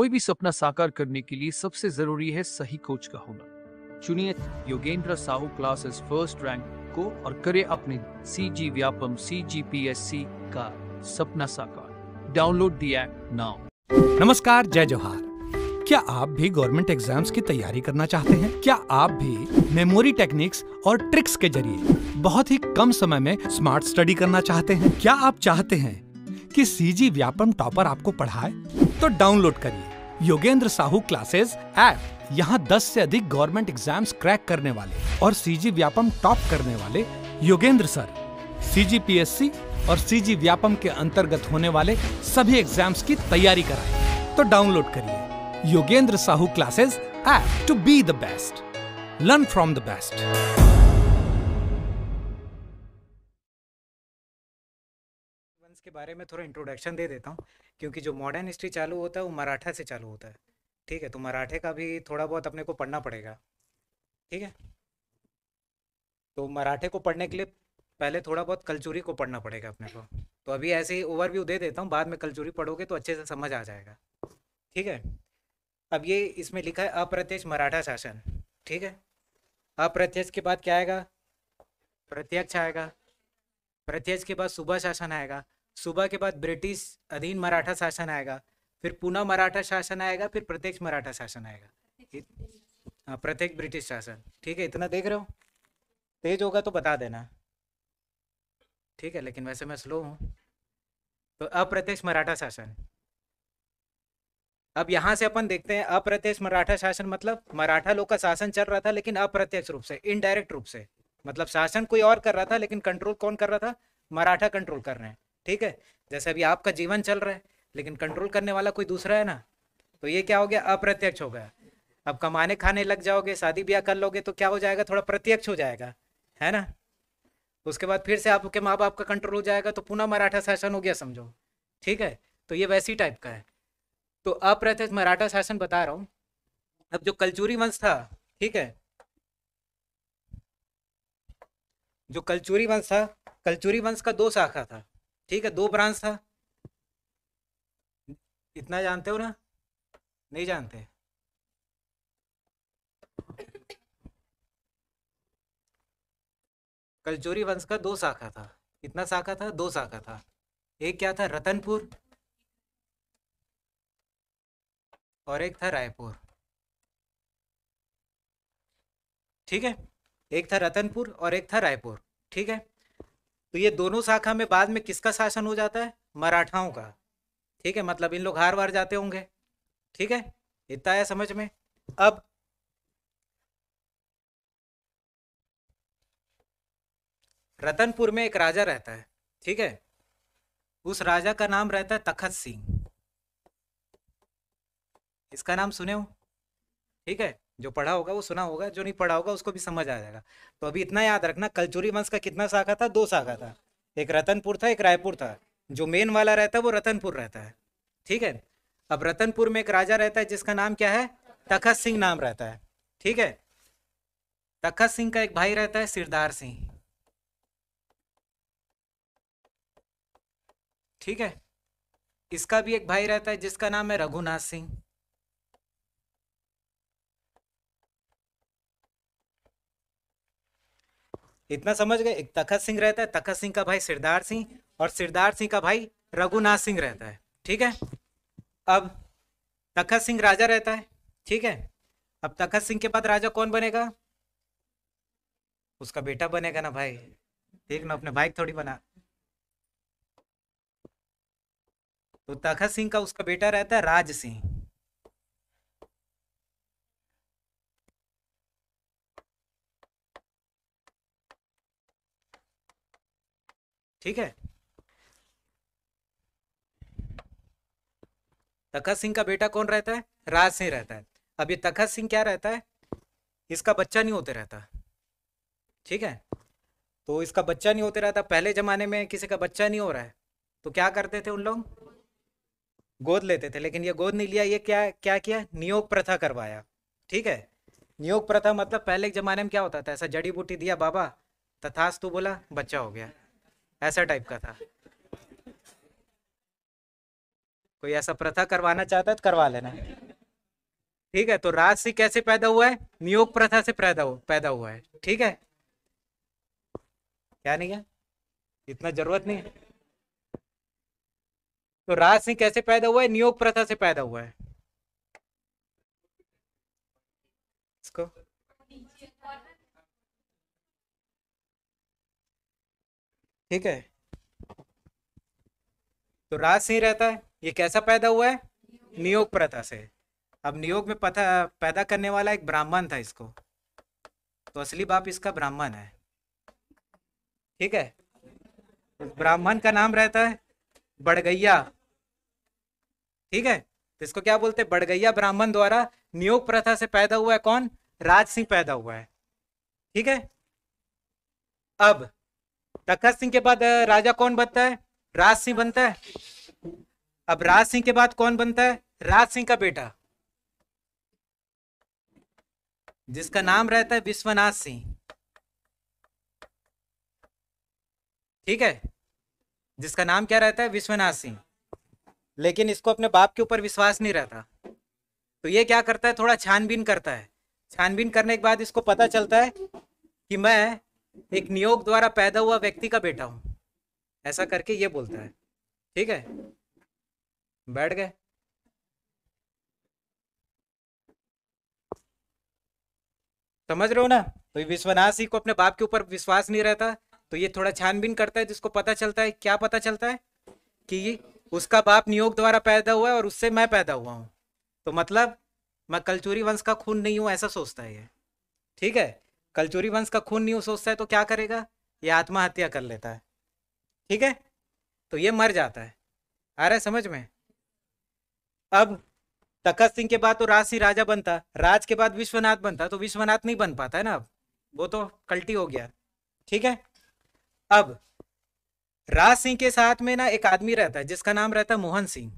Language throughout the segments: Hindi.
कोई भी सपना साकार करने के लिए सबसे जरूरी है सही कोच का होना चुनिए Yogendra Sahu classes first rank को और करे अपने C G Vyapam C G P S C का सपना साकार डाउनलोड दिया नाउ नमस्कार जय जोहार क्या आप भी गवर्नमेंट एग्जाम्स की तैयारी करना चाहते हैं क्या आप भी मेमोरी टेक्निक्स और ट्रिक्स के जरिए बहुत ही कम समय में स्मार्ट स्टडी करना चाहते हैं क्या आप चाहते हैं कि सीजी व्यापम टॉपर आपको पढ़ाए तो डाउनलोड करिए योगेंद्र साहू क्लासेस ऐप यहाँ 10 से अधिक गवर्नमेंट एग्जाम्स क्रैक करने वाले और सीजी व्यापम टॉप करने वाले योगेंद्र सर सीजीपीएससी और सीजी व्यापम के अंतर्गत होने वाले सभी एग्जाम्स की तैयारी कराए तो डाउनलोड करिए Yogendra Sahu classes app to be the best learn from the best के बारे में थोड़ा इंट्रोडक्शन दे देता हूँ क्योंकि जो मॉडर्न हिस्ट्री चालू होता है वो मराठा से चालू होता है ठीक है तो मराठे का भी थोड़ा बहुत अपने को पढ़ना पड़ेगा ठीक है तो मराठे को पढ़ने के लिए पहले थोड़ा बहुत कलचूरी को पढ़ना पड़ेगा अपने को तो अभी ऐसे ही ओवरव्यू दे देता हूँ बाद में कलचूरी पढ़ोगे तो अच्छे से समझ आ जाएगा ठीक है अब ये इसमें लिखा है अप्रत्यक्ष मराठा शासन ठीक है अप्रत्यक्ष के बाद क्या आएगा प्रत्यक्ष आएगा प्रत्यक्ष के बाद सुबह शासन आएगा सुबह के बाद ब्रिटिश अधीन मराठा शासन आएगा फिर पुनः मराठा शासन आएगा फिर प्रत्यक्ष मराठा शासन आएगा हाँ, प्रत्येक ब्रिटिश शासन ठीक है इतना देख रहे हो तेज होगा तो बता देना ठीक है लेकिन वैसे मैं स्लो हूँ तो अप्रत्यक्ष मराठा शासन अब यहां से अपन देखते हैं अप्रत्यक्ष मराठा शासन मतलब मराठा लोग का शासन चल रहा था लेकिन अप्रत्यक्ष रूप से इनडायरेक्ट रूप से मतलब शासन कोई और कर रहा था लेकिन कंट्रोल कौन कर रहा था मराठा कंट्रोल कर रहे हैं ठीक है जैसे अभी आपका जीवन चल रहा है लेकिन कंट्रोल करने वाला कोई दूसरा है ना तो ये क्या हो गया अप्रत्यक्ष हो गया अब कमाने खाने लग जाओगे शादी ब्याह कर लोगे तो क्या हो जाएगा थोड़ा प्रत्यक्ष हो जाएगा है ना उसके बाद फिर से आपके माँ बाप का कंट्रोल हो जाएगा तो पुनः मराठा शासन हो गया समझो ठीक है तो ये वैसी टाइप का है तो अप्रत्यक्ष मराठा शासन बता रहा हूँ अब जो कलचूरी वंश था ठीक है जो कलचूरी वंश था कलचूरी वंश का दो शाखा था ठीक है दो ब्रांच था इतना जानते हो ना नहीं जानते कलचोरी वंश का दो शाखा था कितना शाखा था दो शाखा था एक क्या था रतनपुर और एक था रायपुर ठीक है एक था रतनपुर और एक था रायपुर ठीक है तो ये दोनों शाखा में बाद में किसका शासन हो जाता है मराठाओं का ठीक है मतलब इन लोग हार वार जाते होंगे ठीक है इतना है समझ में अब रतनपुर में एक राजा रहता है ठीक है उस राजा का नाम रहता है तखत सिंह इसका नाम सुने हो ठीक है जो पढ़ा होगा वो सुना होगा जो नहीं पढ़ा होगा उसको भी समझ आ जाएगा तो अभी इतना याद रखना कलचुरी वंश का कितना शाखा था दो शाखा था एक रतनपुर था एक रायपुर था जो मेन वाला रहता है वो रतनपुर रहता है ठीक है अब रतनपुर में एक राजा रहता है जिसका नाम क्या है तखत सिंह नाम रहता है ठीक है तखत सिंह का एक भाई रहता है सिरदार सिंह ठीक है इसका भी एक भाई रहता है जिसका नाम है रघुनाथ सिंह इतना समझ गए एक तखत सिंह रहता है तखत सिंह का भाई सिरदार सिंह और सिरदार सिंह का भाई रघुनाथ सिंह रहता है ठीक है अब तखत सिंह राजा रहता है ठीक है अब तखत सिंह के बाद राजा कौन बनेगा उसका बेटा बनेगा ना भाई ठीक ना अपने भाई थोड़ी बना तो तखत सिंह का उसका बेटा रहता है राज सिंह ठीक है तखत सिंह का बेटा कौन रहता है राज सिंह रहता है अब ये तखत सिंह क्या रहता है इसका बच्चा नहीं होते रहता ठीक है तो इसका बच्चा नहीं होते रहता पहले जमाने में किसी का बच्चा नहीं हो रहा है तो क्या करते थे उन लोग गोद लेते थे लेकिन ये गोद नहीं लिया ये क्या क्या किया नियोग प्रथा करवाया ठीक है नियोग प्रथा मतलब पहले के जमाने में क्या होता था ऐसा जड़ी बूटी दिया बाबा तथास्तु बोला बच्चा हो गया ऐसा टाइप का था कोई ऐसा प्रथा करवाना चाहता है तो करवा लेना ठीक है तो राजसी कैसे पैदा हुआ है नियोग प्रथा से पैदा हुआ पैदा हुआ है ठीक है क्या नहीं क्या इतना जरूरत नहीं है तो सिंह कैसे पैदा हुआ है नियोग प्रथा से पैदा हुआ है ठीक है तो राज सिंह रहता है ये कैसा पैदा हुआ है नियोग प्रथा से अब नियोग में पता पैदा करने वाला एक ब्राह्मण था इसको तो असली बाप इसका ब्राह्मण है ठीक है ब्राह्मण का नाम रहता है बड़गैया ठीक है तो इसको क्या बोलते हैं बड़गैया ब्राह्मण द्वारा नियोग प्रथा से पैदा हुआ है कौन राज सिंह पैदा हुआ है ठीक है अब तखत सिंह के बाद राजा कौन बनता है राज सिंह बनता है अब राज सिंह के बाद कौन बनता है राज सिंह का बेटा जिसका नाम रहता है विश्वनाथ सिंह ठीक है जिसका नाम क्या रहता है विश्वनाथ सिंह लेकिन इसको अपने बाप के ऊपर विश्वास नहीं रहता तो ये क्या करता है थोड़ा छानबीन करता है छानबीन करने के बाद इसको पता चलता है कि मैं एक नियोग द्वारा पैदा हुआ व्यक्ति का बेटा हूं ऐसा करके ये बोलता है ठीक है बैठ गए समझ रहे हो ना तो विश्वनाथ सिंह को अपने बाप के ऊपर विश्वास नहीं रहता तो ये थोड़ा छानबीन करता है जिसको पता चलता है क्या पता चलता है कि उसका बाप नियोग द्वारा पैदा हुआ है और उससे मैं पैदा हुआ हूँ तो मतलब मैं कलचूरी वंश का खून नहीं हूं ऐसा सोचता है ठीक है कलचोरी वंश का खून नहीं सोचता है तो क्या करेगा ये आत्महत्या कर लेता है ठीक है तो ये मर जाता है आ रहा है समझ में अब तखत सिंह के बाद तो राज ही राजा बनता राज के बाद विश्वनाथ बनता तो विश्वनाथ नहीं बन पाता है ना अब वो तो कल्टी हो गया ठीक है अब राज सिंह के साथ में ना एक आदमी रहता है जिसका नाम रहता है मोहन सिंह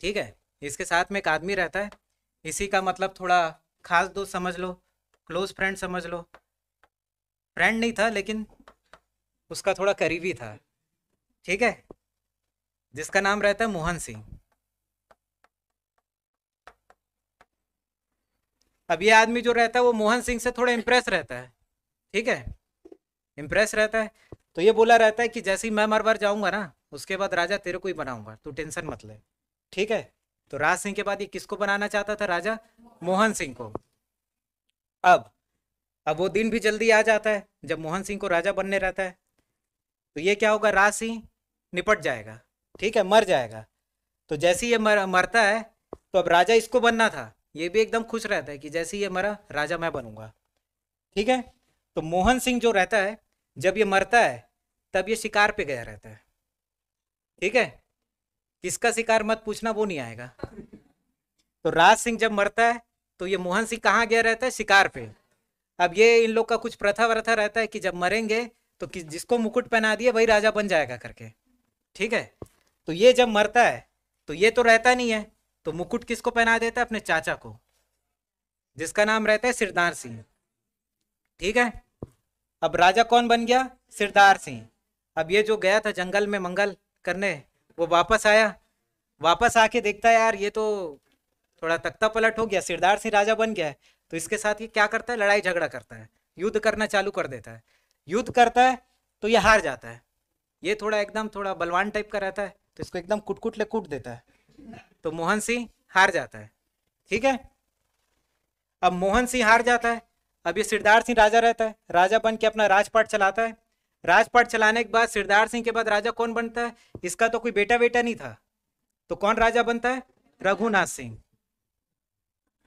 ठीक है इसके साथ में एक आदमी रहता है इसी का मतलब थोड़ा खास दोस्त समझ लो क्लोज फ्रेंड समझ लो फ्रेंड नहीं था लेकिन उसका थोड़ा करीबी था ठीक है जिसका नाम रहता है मोहन सिंह अब ये आदमी जो रहता है वो मोहन सिंह से थोड़ा इम्प्रेस रहता है ठीक है इम्प्रेस रहता है तो ये बोला रहता है कि जैसे ही मैं मर बार जाऊंगा ना उसके बाद राजा तेरे को ही बनाऊंगा तू टेंशन मत ले ठीक है तो राज सिंह के बाद ये किसको बनाना चाहता था राजा मोहन सिंह को अब अब वो दिन भी जल्दी आ जाता है जब मोहन सिंह को राजा बनने रहता है तो ये क्या होगा राज सिंह निपट जाएगा ठीक है मर जाएगा तो जैसे ही ये मर मरता है तो अब राजा इसको बनना था ये भी एकदम खुश रहता है कि जैसे ही ये मरा राजा मैं बनूंगा ठीक है तो मोहन सिंह जो रहता है जब ये मरता है तब ये शिकार पे गया रहता है ठीक है किसका शिकार मत पूछना वो नहीं आएगा तो राज सिंह जब मरता है तो ये मोहन सिंह कहाँ गया रहता है शिकार पे अब ये इन लोग का कुछ प्रथा व्रथा रहता है कि जब मरेंगे तो कि जिसको मुकुट पहना दिए वही राजा बन जाएगा करके ठीक है तो ये जब मरता है तो ये तो रहता नहीं है तो मुकुट किसको पहना देता है अपने चाचा को जिसका नाम रहता है सिरदार सिंह ठीक है अब राजा कौन बन गया सिरदार सिंह अब ये जो गया था जंगल में मंगल करने वो वापस आया वापस आके देखता है यार ये तो थोड़ा तख्ता पलट हो गया सिरदार सिंह राजा बन गया है तो इसके साथ ये क्या करता है लड़ाई झगड़ा करता है युद्ध करना चालू कर देता है युद्ध करता है तो ये हार जाता है ये थोड़ा एकदम थोड़ा बलवान टाइप का रहता है तो इसको एकदम कुटकुट ले कूट देता है तो मोहन सिंह हार जाता है ठीक है अब मोहन सिंह हार जाता है अब ये सिरदार सिंह राजा रहता है राजा बन के अपना राजपाट चलाता है राजपाट चलाने के बाद सिरदार सिंह के बाद राजा कौन बनता है इसका तो कोई बेटा बेटा नहीं था तो कौन राजा बनता है रघुनाथ सिंह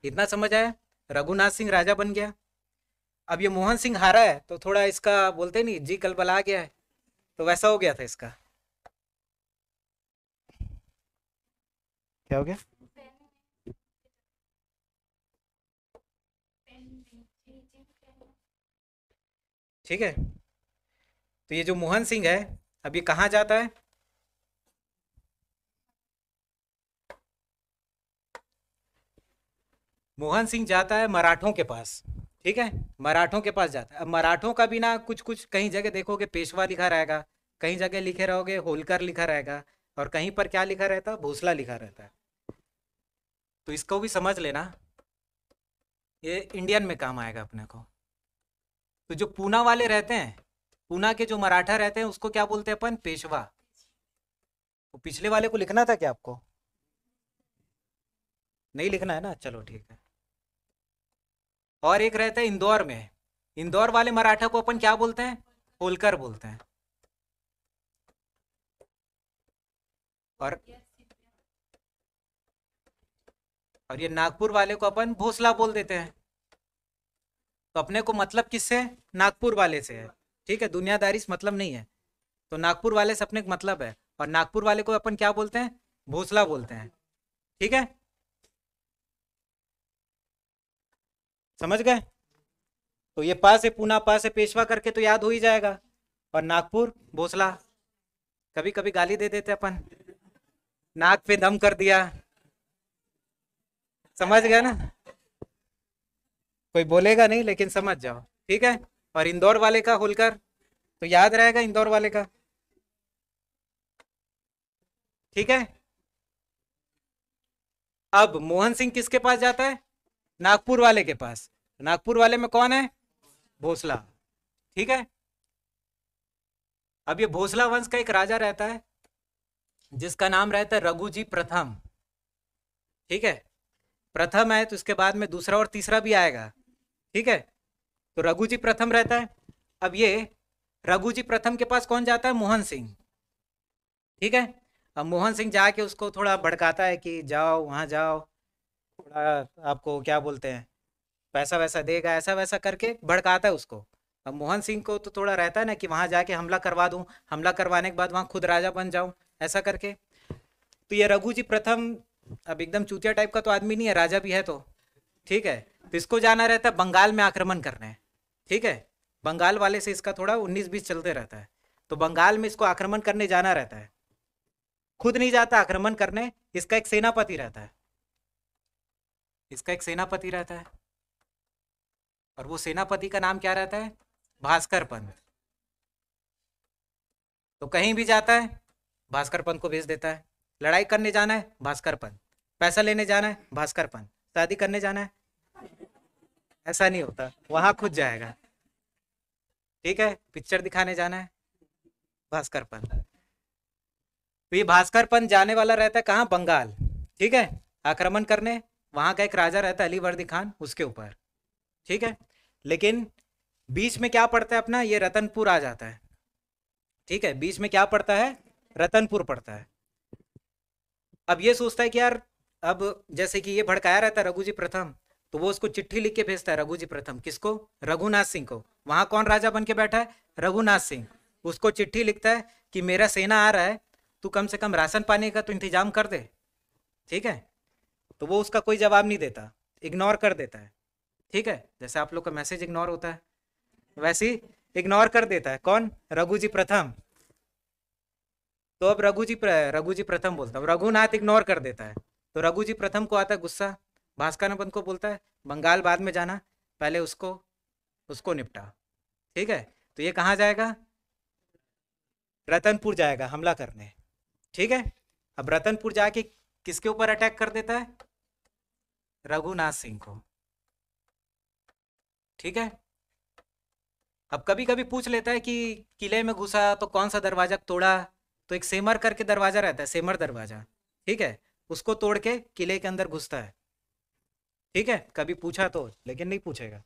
इतना समझ आया रघुनाथ सिंह राजा बन गया अब ये मोहन सिंह हारा है तो थोड़ा इसका बोलते नहीं जी कल बला आ गया है तो वैसा हो गया था इसका क्या हो गया ठीक है तो ये जो मोहन सिंह है अब ये कहाँ जाता है मोहन सिंह जाता है मराठों के पास ठीक है मराठों के पास जाता है अब मराठों का भी ना कुछ कुछ कहीं जगह देखोगे पेशवा लिखा रहेगा कहीं जगह लिखे रहोगे होलकर लिखा रहेगा और कहीं पर क्या लिखा रहता है भोसला लिखा रहता है तो इसको भी समझ लेना ये इंडियन में काम आएगा अपने को तो जो पूना वाले रहते हैं पूना के जो मराठा रहते हैं उसको क्या बोलते हैं अपन पेशवा तो पिछले वाले को लिखना था क्या आपको नहीं लिखना है ना चलो ठीक है और एक रहता है इंदौर में इंदौर वाले मराठा को अपन क्या बोलते हैं होलकर बोलते हैं और और ये नागपुर वाले को अपन भोसला बोल देते हैं तो अपने को मतलब किससे नागपुर वाले से है ठीक है दुनियादारी से मतलब नहीं है तो नागपुर वाले से अपने मतलब है और नागपुर वाले को अपन क्या बोलते हैं भोसला बोलते हैं ठीक है समझ गए तो ये पास है पूना पास है पेशवा करके तो याद हो ही जाएगा और नागपुर भोसला कभी कभी गाली दे देते अपन नाक पे दम कर दिया समझ गए ना कोई बोलेगा नहीं लेकिन समझ जाओ ठीक है और इंदौर वाले का होलकर तो याद रहेगा इंदौर वाले का ठीक है अब मोहन सिंह किसके पास जाता है नागपुर वाले के पास नागपुर वाले में कौन है भोसला ठीक है अब ये भोसला वंश का एक राजा रहता है जिसका नाम रहता है रघुजी प्रथम ठीक है प्रथम है तो उसके बाद में दूसरा और तीसरा भी आएगा ठीक है तो रघुजी प्रथम रहता है अब ये रघुजी प्रथम के पास कौन जाता है मोहन सिंह ठीक है अब मोहन सिंह जाके उसको थोड़ा भड़काता है कि जाओ वहां जाओ थोड़ा आपको क्या बोलते हैं पैसा वैसा देगा ऐसा वैसा करके भड़काता है उसको अब मोहन सिंह को तो थोड़ा रहता है ना कि वहां जाके हमला करवा दू हमला करवाने के बाद वहां खुद राजा बन जाऊं ऐसा करके तो ये रघु जी प्रथम अब एकदम चूतिया टाइप का तो आदमी नहीं है राजा भी है तो ठीक है तो इसको जाना रहता है बंगाल में आक्रमण करने ठीक है बंगाल वाले से इसका थोड़ा उन्नीस बीस चलते रहता है तो बंगाल में इसको आक्रमण करने जाना रहता है खुद नहीं जाता आक्रमण करने इसका एक सेनापति रहता है इसका एक सेनापति रहता है और वो सेनापति का नाम क्या रहता है भास्कर पंत तो कहीं भी जाता है भास्कर पंत को भेज देता है लड़ाई करने जाना है भास्कर पंत पैसा लेने जाना है भास्कर पंत शादी करने जाना है ऐसा नहीं होता वहां खुद जाएगा ठीक है पिक्चर दिखाने जाना है भास्कर पंत तो ये भास्कर पंत जाने वाला रहता है कहाँ बंगाल ठीक है आक्रमण करने वहां का एक राजा रहता है अली वर्दी खान उसके ऊपर ठीक है लेकिन बीच में क्या पड़ता है अपना ये रतनपुर आ जाता है ठीक है बीच में क्या पड़ता है रतनपुर पड़ता है अब ये सोचता है कि यार अब जैसे कि ये भड़काया रहता है रघुजी प्रथम तो वो उसको चिट्ठी लिख के भेजता है रघुजी प्रथम किसको रघुनाथ सिंह को वहां कौन राजा बन के बैठा है रघुनाथ सिंह उसको चिट्ठी लिखता है कि मेरा सेना आ रहा है तू कम से कम राशन पानी का तो इंतजाम कर दे ठीक है तो वो उसका कोई जवाब नहीं देता इग्नोर कर देता है ठीक है जैसे आप लोग का मैसेज इग्नोर होता है वैसे ही इग्नोर कर देता है कौन रघु जी प्रथम तो अब रघु जी रघु जी प्रथम बोलता है रघुनाथ इग्नोर कर देता है तो रघु जी प्रथम को आता है गुस्सा भास्कर नंद को बोलता है बंगाल बाद में जाना पहले उसको उसको निपटा ठीक है तो ये कहाँ जाएगा रतनपुर जाएगा हमला करने ठीक है अब रतनपुर जाके किसके ऊपर अटैक कर देता है रघुनाथ सिंह को ठीक है अब कभी कभी पूछ लेता है कि किले में घुसा तो कौन सा दरवाजा तोड़ा तो एक सेमर करके दरवाजा रहता है सेमर दरवाजा ठीक है उसको तोड़ के किले के अंदर घुसता है ठीक है कभी पूछा तो लेकिन नहीं पूछेगा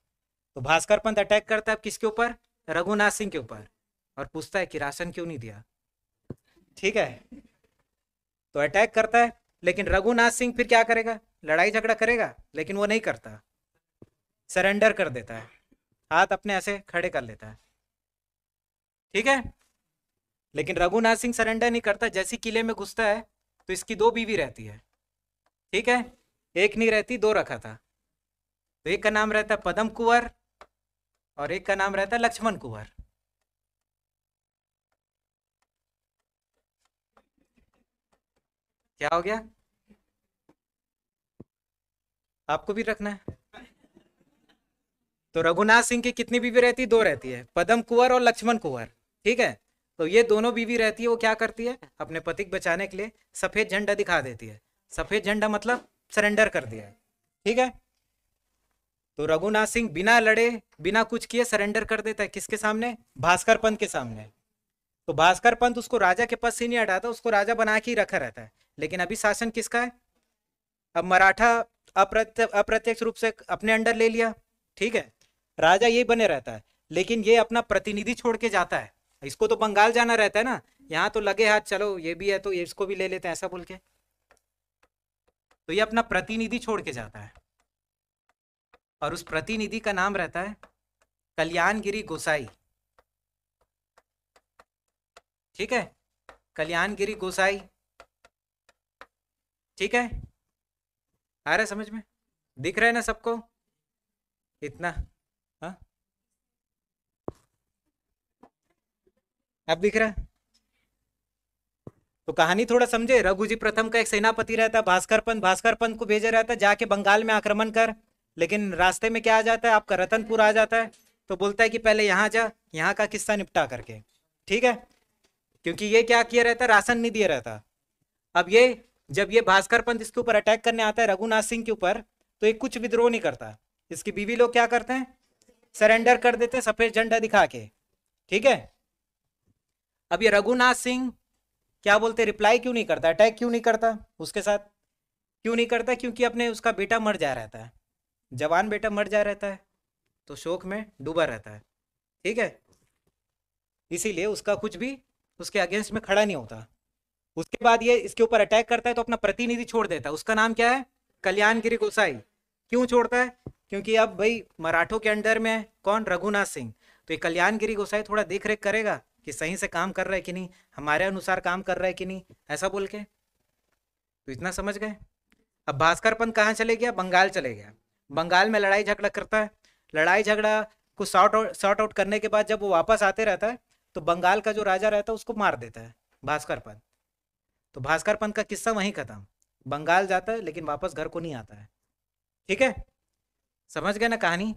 तो भास्कर पंत अटैक करता है किसके ऊपर रघुनाथ सिंह के ऊपर और पूछता है कि राशन क्यों नहीं दिया ठीक है तो अटैक करता है लेकिन रघुनाथ सिंह फिर क्या करेगा लड़ाई झगड़ा करेगा लेकिन वो नहीं करता सरेंडर कर देता है हाथ अपने ऐसे खड़े कर लेता है ठीक है लेकिन रघुनाथ सिंह सरेंडर नहीं करता जैसे किले में घुसता है तो इसकी दो बीवी रहती है ठीक है एक नहीं रहती दो रखा था तो एक का नाम रहता है पदम कुंवर और एक का नाम रहता है लक्ष्मण कुंवर क्या हो गया आपको भी रखना है तो रघुनाथ सिंह की कितनी बीवी रहती है दो रहती है पदम कुंवर और लक्ष्मण कुंवर ठीक है तो ये दोनों बीवी रहती है वो क्या करती है अपने पति को बचाने के लिए सफेद झंडा दिखा देती है सफेद झंडा मतलब सरेंडर कर दिया ठीक है तो रघुनाथ सिंह बिना लड़े बिना कुछ किए सरेंडर कर देता है किसके सामने भास्कर पंत के सामने तो भास्कर पंत उसको राजा के पास से नहीं हटाता उसको राजा बना के ही रखा रहता है लेकिन अभी शासन किसका है अब मराठा अप्रत्यक्ष रूप से अपने अंडर ले लिया ठीक है राजा यही बने रहता है लेकिन ये अपना प्रतिनिधि छोड़ के जाता है इसको तो बंगाल जाना रहता है ना यहाँ तो लगे हाथ चलो ये भी है तो इसको भी ले लेते हैं ऐसा बोल के तो ये अपना प्रतिनिधि छोड़ के जाता है और उस प्रतिनिधि का नाम रहता है कल्याणगिरी गोसाई ठीक है कल्याणगिरी गोसाई ठीक है आ रहा है समझ में दिख रहा है ना सबको इतना हाँ? अब दिख रहा है तो कहानी थोड़ा समझे रघुजी प्रथम का एक सेनापति रहता भास्कर पंत भास्कर पंत को भेजा रहता जाके बंगाल में आक्रमण कर लेकिन रास्ते में क्या आ जाता है आपका रतनपुर आ जाता है तो बोलता है कि पहले यहाँ जा यहाँ का किस्सा निपटा करके ठीक है क्योंकि ये क्या किया रहता राशन नहीं दिया रहता अब ये जब ये भास्कर पंत इसके ऊपर अटैक करने आता है रघुनाथ सिंह के ऊपर तो ये कुछ विद्रोह नहीं करता इसकी बीवी लोग क्या करते हैं सरेंडर कर देते हैं सफेद झंडा दिखा के ठीक है अब ये रघुनाथ सिंह क्या बोलते रिप्लाई क्यों नहीं करता अटैक क्यों नहीं करता उसके साथ क्यों नहीं करता क्योंकि अपने उसका बेटा मर जा रहता है जवान बेटा मर जा रहता है तो शोक में डूबा रहता है ठीक है इसीलिए उसका कुछ भी उसके अगेंस्ट में खड़ा नहीं होता उसके बाद ये इसके ऊपर अटैक करता है तो अपना प्रतिनिधि छोड़ देता है उसका नाम क्या है कल्याणगिरी गोसाई क्यों छोड़ता है क्योंकि अब भाई मराठों के अंडर में है कौन रघुनाथ सिंह तो ये कल्याणगिरी गोसाई थोड़ा देख रेख करेगा कि सही से काम कर रहा है कि नहीं हमारे अनुसार काम कर रहा है कि नहीं ऐसा बोल के तो इतना समझ गए अब भास्कर पंत कहाँ चले गया बंगाल चले गया बंगाल में लड़ाई झगड़ा करता है लड़ाई झगड़ा को शॉर्ट आउट शॉर्ट आउट करने के बाद जब वो वापस आते रहता है तो बंगाल का जो राजा रहता है उसको मार देता है भास्कर पंत तो भास्कर पंत का किस्सा वहीं खत्म बंगाल जाता है लेकिन वापस घर को नहीं आता है ठीक है समझ गए ना कहानी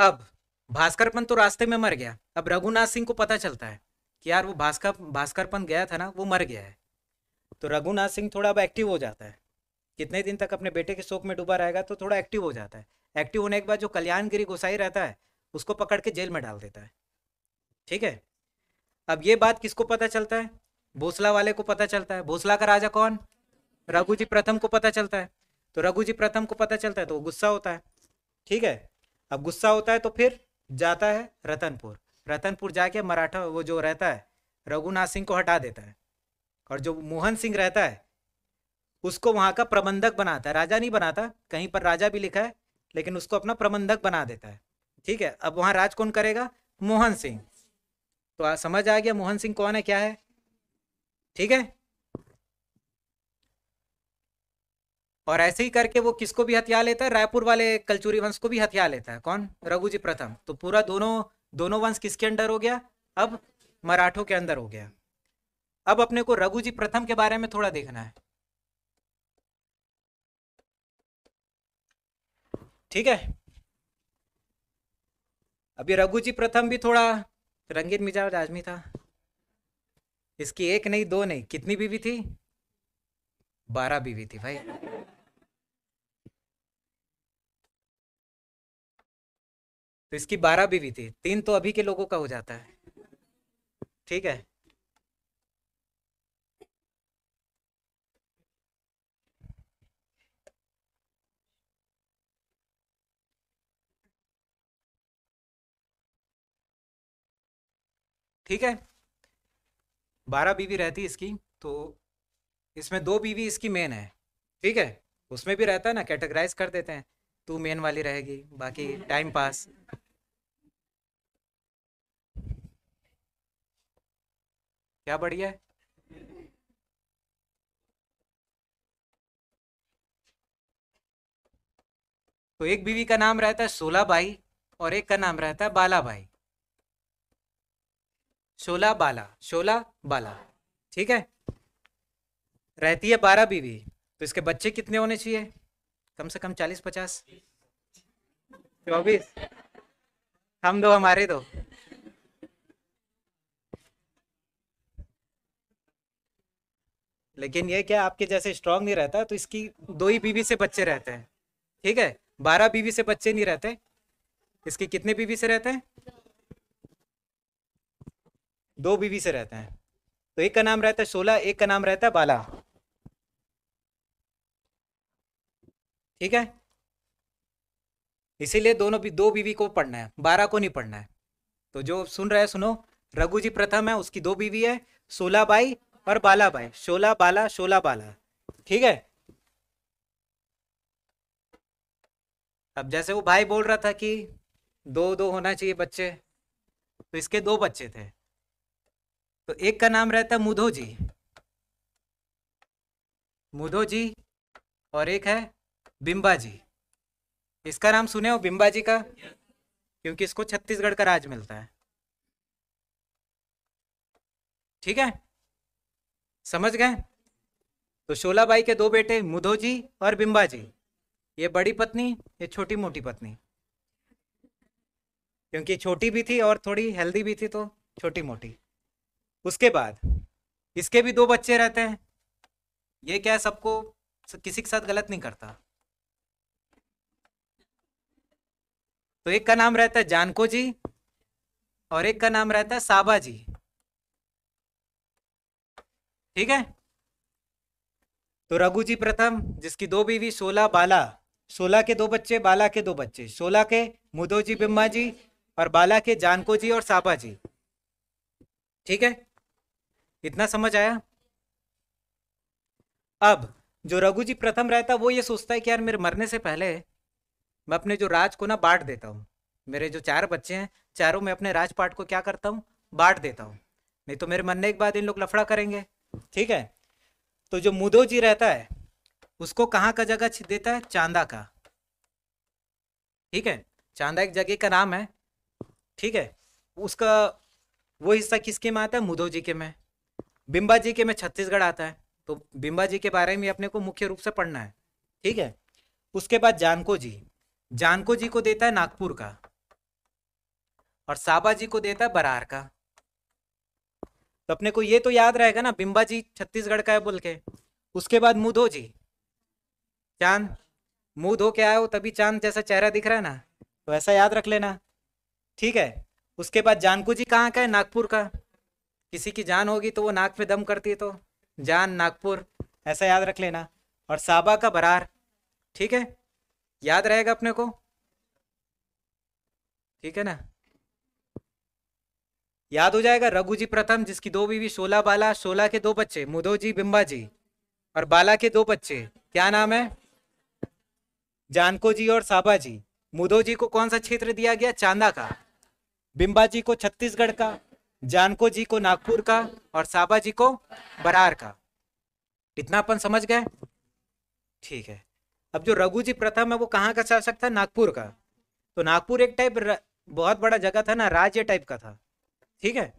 अब भास्कर पंत तो रास्ते में मर गया अब रघुनाथ सिंह को पता चलता है कि यार वो भास्कर भास्कर पंत गया था ना वो मर गया है तो रघुनाथ सिंह थोड़ा अब एक्टिव हो जाता है कितने दिन तक अपने बेटे के शोक में डूबा रहेगा तो थोड़ा एक्टिव हो जाता है एक्टिव होने के बाद जो कल्याणगिरी गोसाई रहता है उसको पकड़ के जेल में डाल देता है ठीक है अब ये बात किसको पता चलता है भोसला वाले को पता चलता है भोसला का राजा कौन रघुजी प्रथम को पता चलता है तो रघुजी प्रथम को पता चलता है तो वो गुस्सा होता है ठीक है अब गुस्सा होता है तो फिर जाता है रतनपुर रतनपुर जाके मराठा वो जो रहता है रघुनाथ सिंह को हटा देता है और जो मोहन सिंह रहता है उसको वहां का प्रबंधक बनाता है राजा नहीं बनाता कहीं पर राजा भी लिखा है लेकिन उसको अपना प्रबंधक बना देता है ठीक है अब वहां राज कौन करेगा मोहन सिंह तो आ, समझ आ गया मोहन सिंह कौन है क्या है ठीक है और ऐसे ही करके वो किसको भी हथिया लेता है रायपुर वाले कलचूरी वंश को भी हथिया लेता है कौन रघुजी प्रथम तो पूरा दोनों दोनों वंश किसके अंडर हो गया अब मराठों के अंदर हो गया अब अपने को रघुजी प्रथम के बारे में थोड़ा देखना है ठीक है अभी रघु जी प्रथम भी थोड़ा रंगीन मिजाज आदमी था इसकी एक नहीं दो नहीं कितनी बीवी थी बारह बीवी थी भाई तो इसकी बारह बीवी थी तीन तो अभी के लोगों का हो जाता है ठीक है ठीक है बारह बीवी रहती है इसकी तो इसमें दो बीवी इसकी मेन है ठीक है उसमें भी रहता है ना कैटेगराइज कर देते हैं तू मेन वाली रहेगी बाकी टाइम पास क्या बढ़िया है तो एक बीवी का नाम रहता है सोला भाई और एक का नाम रहता है बाला भाई शोला बाला शोला बाला ठीक है रहती है बारह बीवी तो इसके बच्चे कितने होने चाहिए कम से कम चालीस पचास चौबीस हम दो हमारे दो लेकिन ये क्या आपके जैसे स्ट्रांग नहीं रहता तो इसकी दो ही बीवी से बच्चे रहते हैं ठीक है बारह बीवी से बच्चे नहीं रहते इसके कितने बीवी से रहते हैं दो बीवी से रहते हैं तो एक का नाम रहता है शोला एक का नाम रहता है बाला ठीक है इसीलिए दोनों भी दो बीवी को पढ़ना है बारह को नहीं पढ़ना है तो जो सुन रहे हैं सुनो रघु जी प्रथम है उसकी दो बीवी है सोला बाई और बाला बाई शोला बाला शोला बाला ठीक है अब जैसे वो भाई बोल रहा था कि दो दो होना चाहिए बच्चे तो इसके दो बच्चे थे तो एक का नाम रहता है मुधो जी मुधो जी और एक है बिंबा जी इसका नाम सुने हो बिम्बा जी का क्योंकि इसको छत्तीसगढ़ का राज मिलता है ठीक है समझ गए तो शोला बाई के दो बेटे मुधो जी और बिंबा जी ये बड़ी पत्नी ये छोटी मोटी पत्नी क्योंकि छोटी भी थी और थोड़ी हेल्दी भी थी तो छोटी मोटी उसके बाद इसके भी दो बच्चे रहते हैं ये क्या है सबको किसी के साथ गलत नहीं करता तो एक का नाम रहता है जानको जी और एक का नाम रहता है साबा जी ठीक है तो रघु जी प्रथम जिसकी दो बीवी सोला बाला सोला के दो बच्चे बाला के दो बच्चे सोला के मुदो जी बिम्मा जी और बाला के जानको जी और साबा जी ठीक है इतना समझ आया अब जो रघु जी प्रथम रहता वो ये सोचता है कि यार मेरे मरने से पहले मैं अपने जो राज को ना बांट देता हूँ मेरे जो चार बच्चे हैं चारों में अपने राजपाट को क्या करता हूँ बांट देता हूँ नहीं तो मेरे मरने के बाद इन लोग लफड़ा करेंगे ठीक है तो जो मुदो जी रहता है उसको कहाँ का जगह देता है चांदा का ठीक है चांदा एक जगह का नाम है ठीक है उसका वो हिस्सा किसके में आता है मुदो जी के में बिम्बा जी के में छत्तीसगढ़ आता है तो बिम्बा जी के बारे में अपने को मुख्य रूप से पढ़ना है ठीक है उसके बाद जानको जी जानको जी को देता है नागपुर का और साबा जी को देता है बरार का तो अपने को ये तो याद रहेगा ना बिम्बा जी छत्तीसगढ़ का है बोल के उसके बाद मुधो जी चांद मुंह धो के आए हो तभी चांद जैसा चेहरा दिख रहा है ना तो ऐसा याद रख लेना ठीक है उसके बाद जानकू जी कहाँ का है नागपुर का किसी की जान होगी तो वो नाक पे दम करती है तो जान नागपुर ऐसा याद रख लेना और साबा का बरार ठीक है याद रहेगा अपने को ठीक है ना याद हो जाएगा रघु जी प्रथम जिसकी दो बीवी शोला बाला शोला के दो बच्चे मुदो जी जी और बाला के दो बच्चे क्या नाम है जानको जी और साबा जी मुदो जी को कौन सा क्षेत्र दिया गया चांदा का बिंबाजी जी को छत्तीसगढ़ का जानको जी को नागपुर का और साबा जी को बरार का इतना अपन समझ गए ठीक है अब जो रघु जी प्रथम है वो कहाँ का शासक था नागपुर का तो नागपुर एक टाइप बहुत बड़ा जगह था ना राज्य टाइप का था ठीक है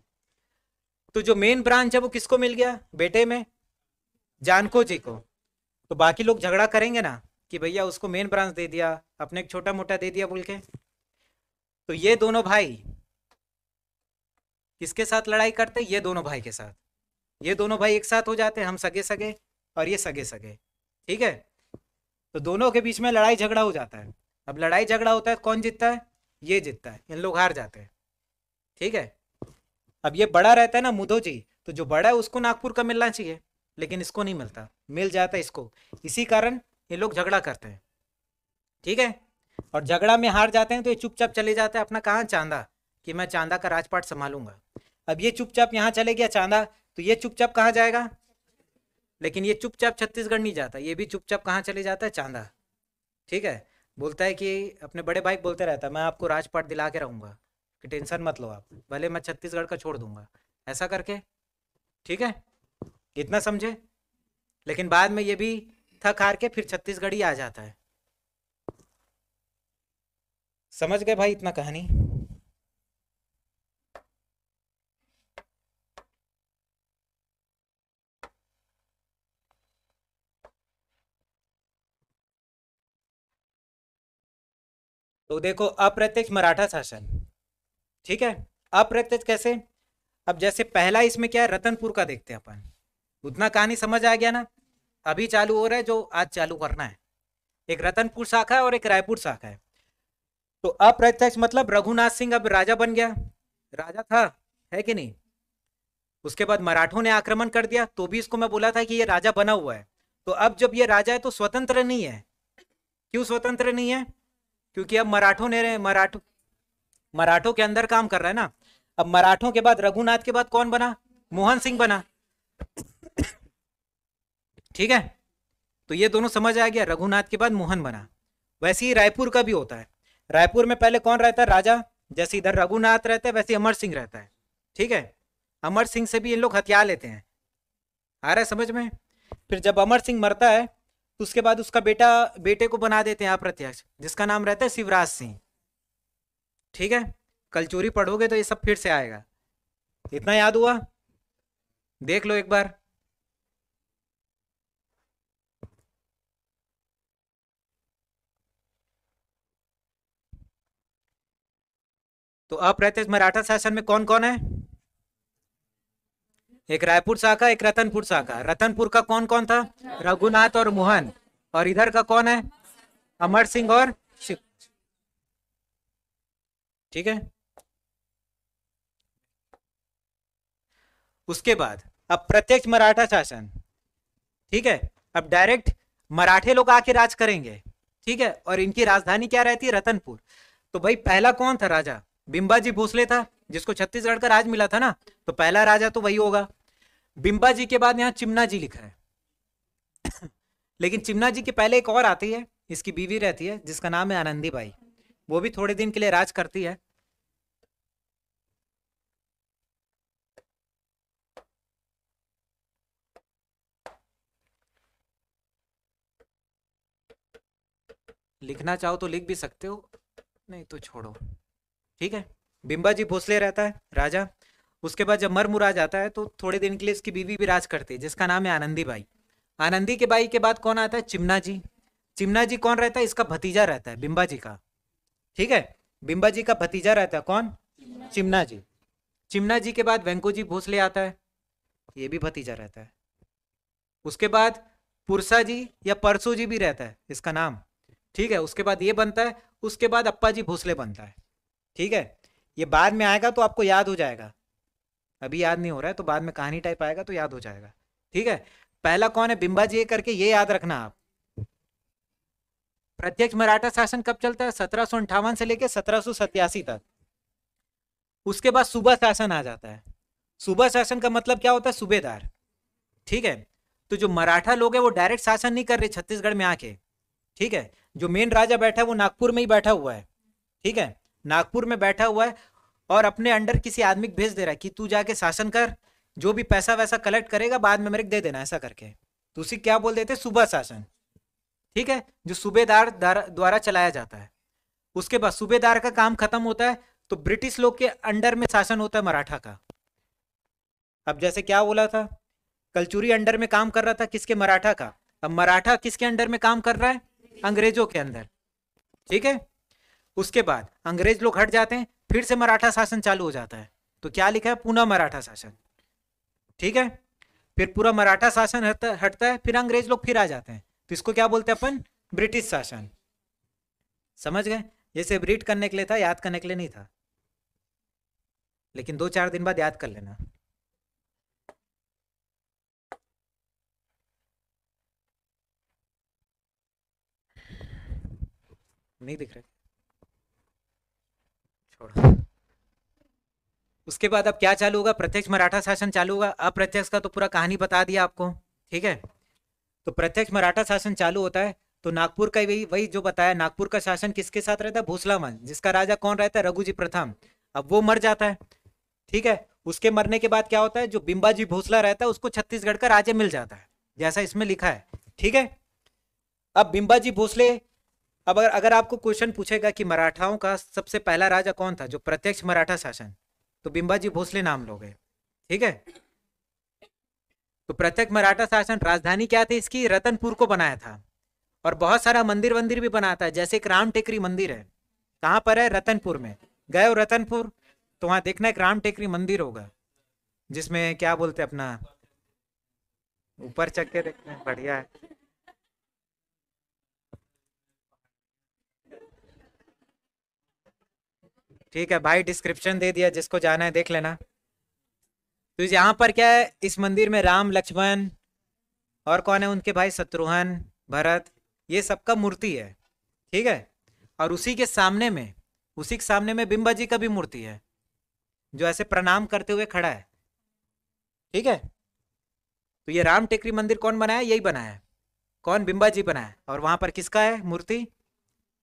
तो जो मेन ब्रांच है वो किसको मिल गया बेटे में जानको जी को तो बाकी लोग झगड़ा करेंगे ना कि भैया उसको मेन ब्रांच दे दिया अपने एक छोटा मोटा दे दिया बोल के तो ये दोनों भाई किसके साथ लड़ाई करते ये दोनों भाई के साथ ये दोनों भाई एक साथ हो जाते हम सगे सगे और ये सगे सगे ठीक है तो दोनों के बीच में लड़ाई झगड़ा हो जाता है अब लड़ाई झगड़ा होता है तो कौन जीतता है ये जीतता है इन लोग हार जाते हैं ठीक है अब ये बड़ा रहता है ना मुदो जी तो जो बड़ा है उसको नागपुर का मिलना चाहिए लेकिन इसको नहीं मिलता मिल जाता है इसको इसी कारण ये लोग झगड़ा करते हैं ठीक है और झगड़ा में हार जाते हैं तो ये चुपचाप चले जाते हैं अपना कहाँ चांदा कि मैं चांदा का राजपाट संभालूंगा अब ये चुपचाप यहाँ चले गया चांदा तो ये चुपचाप कहाँ जाएगा लेकिन ये चुपचाप छत्तीसगढ़ नहीं जाता ये भी चुपचाप कहाँ चले जाता है चांदा ठीक है बोलता है कि अपने बड़े भाई बोलते रहता है मैं आपको राजपाट दिला के रहूँगा कि टेंशन मत लो आप भले मैं छत्तीसगढ़ का छोड़ दूंगा ऐसा करके ठीक है इतना समझे लेकिन बाद में ये भी थक हार के फिर छत्तीसगढ़ ही आ जाता है समझ गए भाई इतना कहानी तो देखो अप्रत्यक्ष मराठा शासन ठीक है अप्रत्यक्ष कैसे अब जैसे पहला इसमें क्या है रतनपुर का देखते हैं अपन उतना कहानी समझ आ गया ना अभी चालू हो रहा है जो आज चालू करना है एक रतनपुर शाखा है और एक रायपुर शाखा है तो अप्रत्यक्ष मतलब रघुनाथ सिंह अब राजा बन गया राजा था है कि नहीं उसके बाद मराठों ने आक्रमण कर दिया तो भी इसको मैं बोला था कि ये राजा बना हुआ है तो अब जब ये राजा है तो स्वतंत्र नहीं है क्यों स्वतंत्र नहीं है क्योंकि अब मराठों ने मराठों मराठों के अंदर काम कर रहा है ना अब मराठों के बाद रघुनाथ के बाद कौन बना मोहन सिंह बना ठीक है तो ये दोनों समझ आ गया रघुनाथ के बाद मोहन बना वैसे ही रायपुर का भी होता है रायपुर में पहले कौन रहता है राजा जैसे इधर रघुनाथ रहता है वैसे अमर सिंह रहता है ठीक है अमर सिंह से भी इन लोग हथियार लेते हैं आ रहा है समझ में फिर जब अमर सिंह मरता है तो उसके बाद उसका बेटा बेटे को बना देते हैं अप्रत्यक्ष जिसका नाम रहता है शिवराज सिंह ठीक है कल चोरी पढ़ोगे तो ये सब फिर से आएगा इतना याद हुआ देख लो एक बार तो अप्रत्यक्ष मराठा शासन में कौन कौन है एक रायपुर शाखा एक रतनपुर शाखा रतनपुर का कौन कौन था रघुनाथ और मोहन और इधर का कौन है अमर सिंह और शिव ठीक है उसके बाद अब प्रत्यक्ष मराठा शासन ठीक है अब डायरेक्ट मराठे लोग आके राज करेंगे ठीक है और इनकी राजधानी क्या रहती है रतनपुर तो भाई पहला कौन था राजा बिम्बाजी भोसले था जिसको छत्तीसगढ़ का राज मिला था ना तो पहला राजा तो वही होगा बिंबा जी के बाद यहाँ चिमना जी लिखा है लेकिन चिमना जी के पहले एक और आती है इसकी बीवी रहती है जिसका नाम है आनंदी बाई वो भी थोड़े दिन के लिए राज करती है लिखना चाहो तो लिख भी सकते हो नहीं तो छोड़ो ठीक है बिंबा जी भोसले रहता है राजा उसके बाद जब मर मुराज आता है तो थोड़े दिन के लिए इसकी बीवी भी राज करती है जिसका नाम है आनंदी बाई आनंदी के बाई के बाद कौन आता है चिमना जी चिमना जी कौन रहता है इसका भतीजा रहता है बिम्बा जी का ठीक है बिम्बा जी का भतीजा रहता है कौन चिमना जी चिमना जी के बाद वेंको जी भोसले आता है ये भी भतीजा रहता है उसके बाद पुरसा जी या परसो जी भी रहता है इसका नाम ठीक है उसके बाद ये बनता है उसके बाद अप्पा जी भोसले बनता है ठीक है ये बाद में आएगा तो आपको याद हो जाएगा अभी याद नहीं हो रहा है तो बाद में कहानी टाइप आएगा तो याद हो जाएगा ठीक है पहला कौन है बिंबा जी करके ये याद रखना आप प्रत्यक्ष मराठा शासन कब चलता है सत्रह से लेकर सत्रह तक उसके बाद सुबह शासन आ जाता है सुबह शासन का मतलब क्या होता है सूबेदार ठीक है तो जो मराठा लोग हैं वो डायरेक्ट शासन नहीं कर रहे छत्तीसगढ़ में आके ठीक है जो मेन राजा बैठा है वो नागपुर में ही बैठा हुआ है ठीक है नागपुर में बैठा हुआ है और अपने अंडर किसी आदमी को भेज दे रहा है कि तू जाके शासन कर जो भी पैसा वैसा कलेक्ट करेगा बाद में मेरे को दे देना ऐसा करके तो उसी क्या बोल देते सुबह शासन ठीक है जो सूबेदार द्वारा चलाया जाता है उसके बाद सूबेदार का काम खत्म होता है तो ब्रिटिश लोग के अंडर में शासन होता है मराठा का अब जैसे क्या बोला था कलचूरी अंडर में काम कर रहा था किसके मराठा का अब मराठा किसके अंडर में काम कर रहा है अंग्रेजों के अंदर ठीक है उसके बाद अंग्रेज लोग हट जाते हैं फिर से मराठा शासन चालू हो जाता है तो क्या लिखा है पुनः मराठा शासन ठीक है फिर पूरा मराठा शासन हटता हटता है फिर अंग्रेज लोग फिर आ जाते हैं तो इसको क्या बोलते हैं अपन ब्रिटिश शासन समझ गए ये सिर्फ रीड करने के लिए था याद करने के लिए नहीं था लेकिन दो चार दिन बाद याद कर लेना नहीं दिख रहा छोड़ो उसके बाद अब क्या चालू होगा प्रत्यक्ष मराठा शासन चालू होगा अप्रत्यक्ष का तो पूरा कहानी बता दिया आपको ठीक है तो प्रत्यक्ष मराठा शासन चालू होता है तो नागपुर का वही वही जो बताया नागपुर का शासन किसके साथ रहता है भोसला वंश जिसका राजा कौन रहता है रघुजी प्रथम अब वो मर जाता है ठीक है उसके मरने के बाद क्या होता है जो बिंबाजी भोसला रहता है उसको छत्तीसगढ़ का राजा मिल जाता है जैसा इसमें लिखा है ठीक है अब बिंबाजी भोसले अब अगर अगर आपको क्वेश्चन पूछेगा कि मराठाओं का सबसे पहला राजा कौन था जो प्रत्यक्ष मराठा शासन तो बिंबाजी भोसले नाम लोगे ठीक है तो प्रत्यक्ष मराठा शासन राजधानी क्या थी इसकी रतनपुर को बनाया था और बहुत सारा मंदिर वंदिर भी बनाया था जैसे एक राम टेकरी मंदिर है कहाँ पर है रतनपुर में गए हो रतनपुर तो वहां देखना एक राम टेकरी मंदिर होगा जिसमें क्या बोलते अपना ऊपर चक्के देखते हैं बढ़िया है ठीक है भाई डिस्क्रिप्शन दे दिया जिसको जाना है देख लेना तो यहाँ पर क्या है इस मंदिर में राम लक्ष्मण और कौन है उनके भाई शत्रुघ्न भरत ये सबका मूर्ति है ठीक है और उसी के सामने में उसी के सामने में बिंबा जी का भी मूर्ति है जो ऐसे प्रणाम करते हुए खड़ा है ठीक है तो ये राम टेकरी मंदिर कौन बनाया यही बनाया है कौन बिंबा जी बनाया और वहां पर किसका है मूर्ति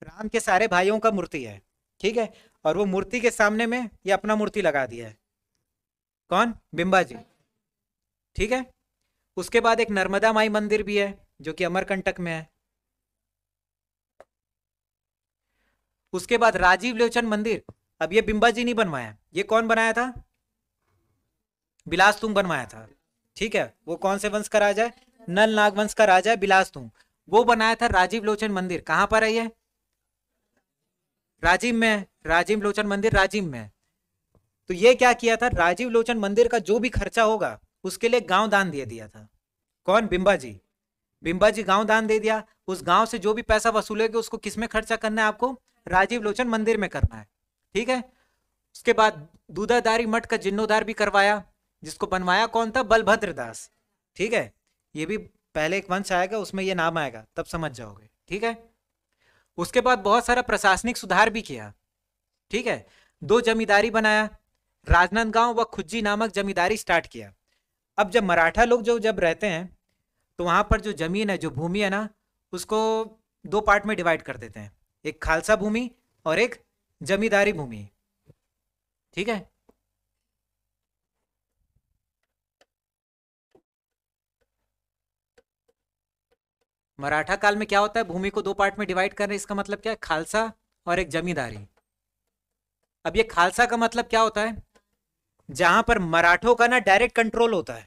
राम के सारे भाइयों का मूर्ति है ठीक है और वो मूर्ति के सामने में ये अपना मूर्ति लगा दिया है कौन बिंबा जी ठीक है उसके बाद एक नर्मदा माई मंदिर भी है जो कि अमरकंटक में है उसके बाद राजीव लोचन मंदिर अब ये बिंबा जी नहीं बनवाया ये कौन बनाया था बिलास तुम बनवाया था ठीक है वो कौन से वंश का राजा है नल नाग वंश का राजा है बिलास तुम वो बनाया था राजीव लोचन मंदिर कहां पर है राजीव में राजीव लोचन मंदिर राजीव में तो ये क्या किया था राजीव लोचन मंदिर का जो भी खर्चा होगा उसके लिए गांव दान दे दिया था कौन बिंबा जी बिंबा जी गांव दान दे दिया उस गांव से जो भी पैसा वसूलेगा उसको किस में खर्चा करना है आपको राजीव लोचन मंदिर में करना है ठीक है उसके बाद दूधादारी मठ का जिन्नोदार भी करवाया जिसको बनवाया कौन था बलभद्र दास ठीक है ये भी पहले एक वंश आएगा उसमें ये नाम आएगा तब समझ जाओगे ठीक है उसके बाद बहुत सारा प्रशासनिक सुधार भी किया ठीक है दो जमींदारी बनाया राजनांदगांव व खुज्जी नामक जमींदारी स्टार्ट किया अब जब मराठा लोग जो जब रहते हैं तो वहाँ पर जो ज़मीन है जो भूमि है ना उसको दो पार्ट में डिवाइड कर देते हैं एक खालसा भूमि और एक जमींदारी भूमि ठीक है मराठा काल में क्या होता है भूमि को दो पार्ट में डिवाइड कर रहे इसका मतलब क्या है खालसा और एक जमींदारी अब ये खालसा का मतलब क्या होता है जहां पर मराठों का ना डायरेक्ट कंट्रोल होता है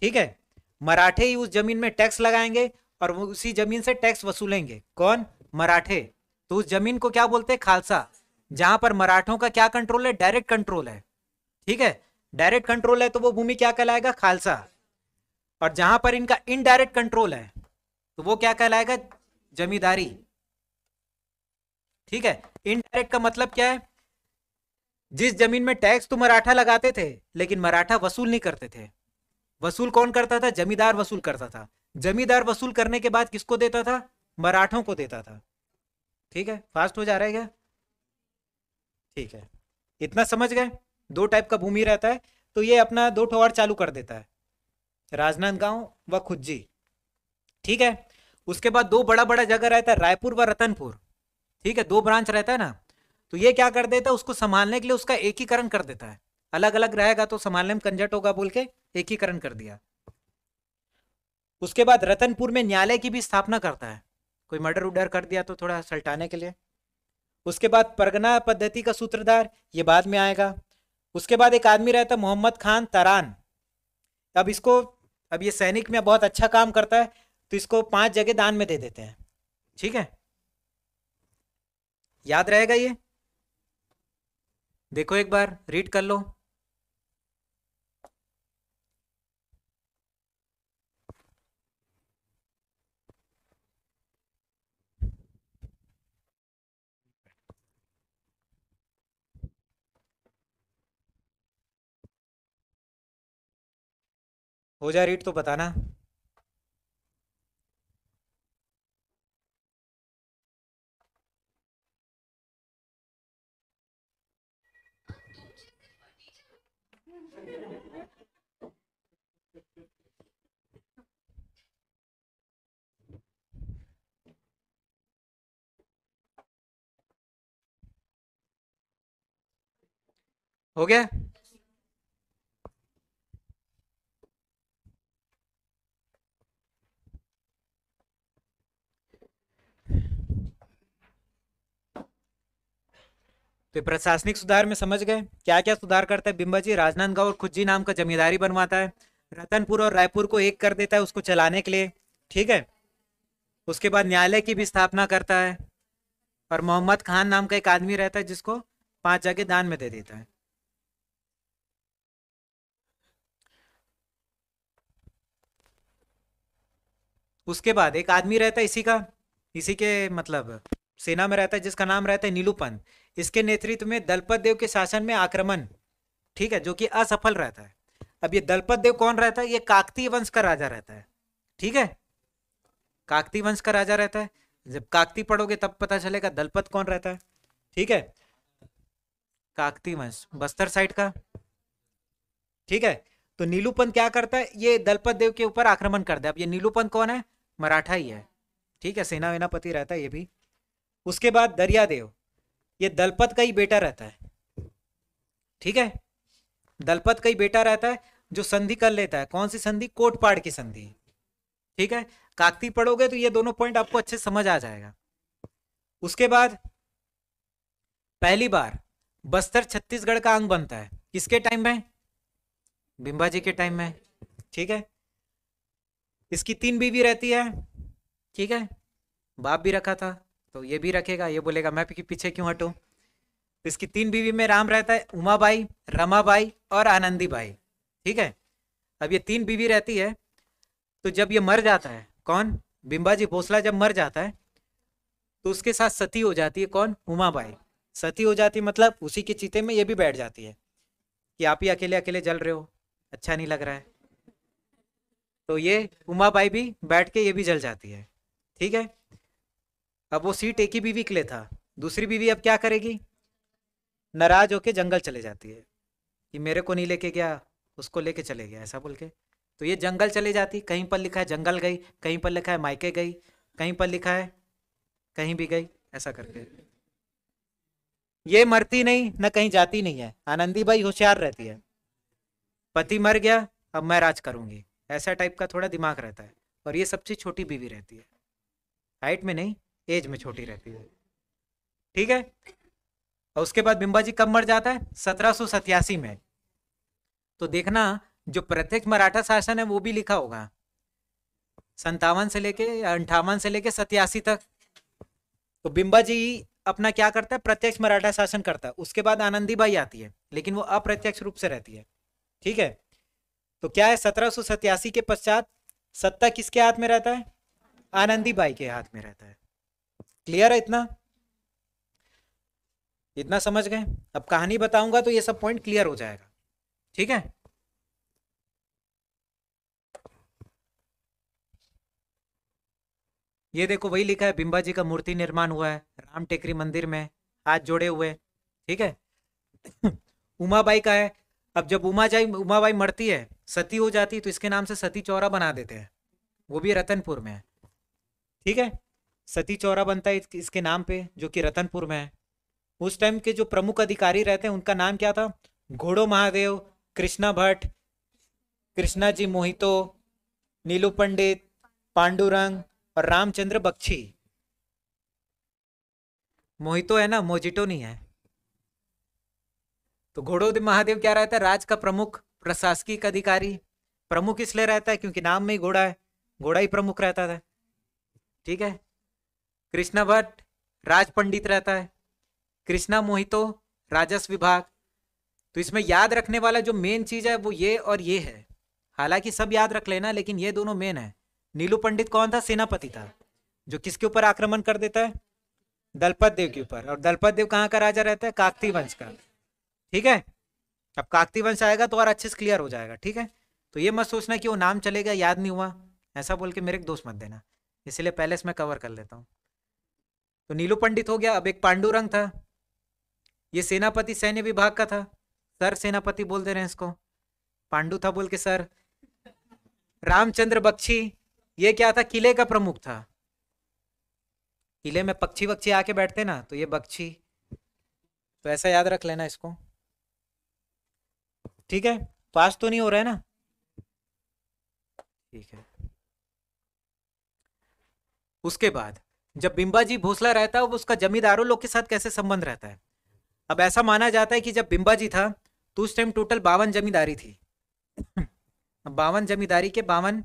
ठीक है मराठे ही उस जमीन में टैक्स लगाएंगे और वो उसी जमीन से टैक्स वसूलेंगे कौन मराठे तो उस जमीन को क्या बोलते हैं खालसा जहां पर मराठों का क्या कंट्रोल है डायरेक्ट कंट्रोल है ठीक है डायरेक्ट कंट्रोल है तो वो भूमि क्या कहलाएगा खालसा और जहां पर इनका इनडायरेक्ट कंट्रोल है तो वो क्या कहलाएगा जमींदारी ठीक है इनडायरेक्ट का मतलब क्या है जिस जमीन में टैक्स तो मराठा लगाते थे लेकिन मराठा वसूल नहीं करते थे वसूल कौन करता था जमींदार वसूल करता था जमींदार वसूल करने के बाद किसको देता था मराठों को देता था ठीक है फास्ट हो जा रहा है क्या ठीक है इतना समझ गए दो टाइप का भूमि रहता है तो ये अपना दो ठोवार चालू कर देता है राजनांदगांव व खुज्जी ठीक है उसके बाद दो बड़ा बड़ा जगह रहता है रायपुर व रतनपुर ठीक है दो ब्रांच रहता है ना तो ये क्या कर देता है उसको संभालने के लिए उसका एकीकरण कर देता है अलग अलग रहेगा तो संभालने में कंजट होगा बोल के एकीकरण कर दिया उसके बाद रतनपुर में न्यायालय की भी स्थापना करता है कोई मर्डर उडर कर दिया तो थोड़ा सल्टाने के लिए उसके बाद परगना पद्धति का सूत्रधार ये बाद में आएगा उसके बाद एक आदमी रहता मोहम्मद खान तरान अब इसको अब ये सैनिक में बहुत अच्छा काम करता है तो इसको पांच जगह दान में दे देते हैं ठीक है याद रहेगा ये देखो एक बार रीड कर लो हो जाए रीड तो बताना हो गया तो प्रशासनिक सुधार में समझ गए क्या क्या सुधार करता है बिंबाजी जी राजनांदगांव और खुज्जी नाम का जमींदारी बनवाता है रतनपुर और रायपुर को एक कर देता है उसको चलाने के लिए ठीक है उसके बाद न्यायालय की भी स्थापना करता है और मोहम्मद खान नाम का एक आदमी रहता है जिसको पांच जगह दान में दे देता है उसके बाद एक आदमी रहता है इसी का इसी के मतलब सेना में रहता है जिसका नाम रहता है नीलू पंत इसके नेतृत्व में दलपत देव के शासन में आक्रमण ठीक है जो कि असफल रहता है अब ये दलपत देव कौन रहता है ये काकतीय वंश का राजा रहता है ठीक है काकती वंश का राजा रहता है जब काकती पढ़ोगे तब पता चलेगा दलपत कौन रहता है ठीक है काकती वंश बस्तर साइड का ठीक है तो नीलूपंत क्या करता है ये दलपत देव के ऊपर आक्रमण करता है अब ये नीलूपंत कौन है मराठा ही है ठीक है सेना वेनापति रहता है ये भी उसके बाद दरियादेव ये दलपत का ही बेटा रहता है ठीक है दलपत का ही बेटा रहता है जो संधि कर लेता है कौन सी संधि कोटपाड़ की संधि ठीक है काकती पढ़ोगे तो ये दोनों पॉइंट आपको अच्छे समझ आ जाएगा उसके बाद पहली बार बस्तर छत्तीसगढ़ का अंग बनता है किसके टाइम में बिंबाजी जी के टाइम में ठीक है इसकी तीन बीवी रहती है ठीक है बाप भी रखा था तो ये भी रखेगा ये बोलेगा मैं पीछे क्यों हटू तो इसकी तीन बीवी में राम रहता है उमाबाई रमाबाई और आनंदी बाई ठीक है अब ये तीन बीवी रहती है तो जब ये मर जाता है कौन बिंबाजी भोसला जब मर जाता है तो उसके साथ सती हो जाती है कौन उमाबाई सती हो जाती मतलब उसी के चीते में ये भी बैठ जाती है कि आप ही अकेले अकेले जल रहे हो अच्छा नहीं लग रहा है तो ये उमा बाई भी बैठ के ये भी जल जाती है ठीक है अब वो सीट एक ही बीवी के लिए था दूसरी बीवी अब क्या करेगी नाराज होके जंगल चले जाती है कि मेरे को नहीं लेके गया उसको लेके चले गया ऐसा बोल के तो ये जंगल चले जाती कहीं पर लिखा है जंगल गई कहीं पर लिखा है मायके गई कहीं पर लिखा है कहीं भी गई ऐसा करके ये मरती नहीं न कहीं जाती नहीं है आनंदी भाई होशियार रहती है पति मर गया अब मैं राज करूंगी ऐसा टाइप का थोड़ा दिमाग रहता है और ये सबसे छोटी बीवी रहती है हाइट में नहीं एज में छोटी रहती है ठीक है और उसके बाद बिंबा जी कब मर जाता है सत्रह में तो देखना जो प्रत्यक्ष मराठा शासन है वो भी लिखा होगा संतावन से लेके अंठावन से लेके सत्यासी तक तो बिंबा जी अपना क्या करता है प्रत्यक्ष मराठा शासन करता है उसके बाद आनंदी बाई आती है लेकिन वो अप्रत्यक्ष रूप से रहती है ठीक है तो क्या है सत्रह के पश्चात सत्ता किसके हाथ में रहता है आनंदी बाई के हाथ में रहता है क्लियर है इतना इतना समझ गए अब कहानी बताऊंगा तो ये सब पॉइंट क्लियर हो जाएगा ठीक है ये देखो वही लिखा है बिंबा जी का मूर्ति निर्माण हुआ है राम टेकरी मंदिर में हाथ जोड़े हुए ठीक है उमा बाई का है अब जब उमा जाई उमाबाई मरती है सती हो जाती तो इसके नाम से सती चौरा बना देते हैं वो भी रतनपुर में है ठीक है सती चौरा बनता है इसके नाम पे जो कि रतनपुर में है उस टाइम के जो प्रमुख अधिकारी रहते हैं उनका नाम क्या था घोड़ो महादेव कृष्णा भट्ट कृष्णा जी मोहितो नीलू पंडित पांडुरंग और रामचंद्र बख्शी मोहितो है ना मोजिटो नहीं है तो घोड़ो महादेव क्या रहता है राज का प्रमुख प्रशासकीय अधिकारी प्रमुख इसलिए रहता है क्योंकि नाम में ही घोड़ा है घोड़ा ही प्रमुख रहता था ठीक है कृष्णा भट्ट राज पंडित रहता है कृष्णा मोहितो राजस्व विभाग तो इसमें याद रखने वाला जो मेन चीज है वो ये और ये है हालांकि सब याद रख लेना लेकिन ये दोनों मेन है नीलू पंडित कौन था सेनापति था जो किसके ऊपर आक्रमण कर देता है दलपत देव के ऊपर और दलपत देव कहाँ का राजा रहता है काकती वंश का ठीक है अब काकती वंश आएगा तो और अच्छे से क्लियर हो जाएगा ठीक है तो ये मत सोचना कि वो नाम चलेगा याद नहीं हुआ ऐसा बोल के मेरे एक दोस्त मत देना इसलिए पहले इसमें कवर कर लेता हूँ तो नीलू पंडित हो गया अब एक पांडुरंग था ये सेनापति सैन्य विभाग का था सर सेनापति बोल दे रहे हैं इसको पांडु था बोल के सर रामचंद्र बख्शी ये क्या था किले का प्रमुख था किले में पक्षी वक्षी आके बैठते ना तो ये बख्शी तो ऐसा याद रख लेना इसको ठीक है पास तो नहीं हो रहा है ना ठीक है उसके बाद जब बिंबाजी भोसला रहता है उसका जमींदारों लोग के साथ कैसे संबंध रहता है अब ऐसा माना जाता है कि जब बिंबाजी था तो उस टाइम टोटल बावन जमींदारी थी बावन जमींदारी के बावन